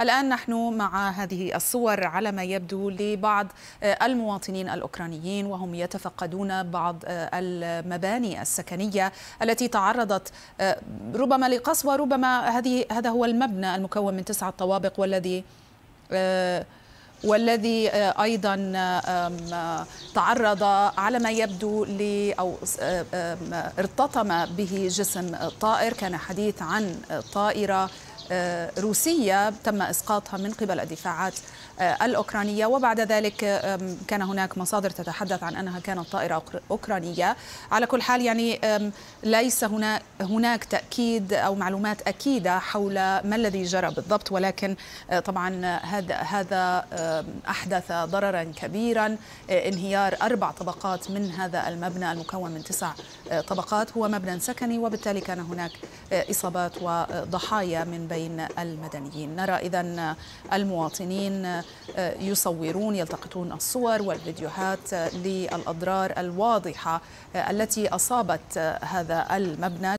الآن نحن مع هذه الصور على ما يبدو لبعض آه، المواطنين الأوكرانيين وهم يتفقدون بعض آه، المباني السكنية التي تعرضت آه، ربما لقسوة ربما هذه هذا هو المبنى المكون من تسعة طوابق والذي والذي ايضا تعرض على ما يبدو ل او ارتطم به جسم طائر كان حديث عن طائره آه، روسية تم إسقاطها من قبل الدفاعات آه، الأوكرانية وبعد ذلك كان هناك مصادر تتحدث عن أنها كانت طائرة أوكرانية على كل حال يعني ليس هنا هناك تأكيد أو معلومات أكيدة حول ما الذي جرى بالضبط ولكن آه، طبعا هذا هذا أحدث ضررا كبيرا انهيار أربع طبقات من هذا المبنى المكون من تسع طبقات هو مبنى سكني وبالتالي كان هناك إصابات وضحايا من بين بين المدنيين نرى إذا المواطنين آه، يصورون يلتقطون الصور والفيديوهات آه، للأضرار الواضحة آه، التي أصابت هذا المبنى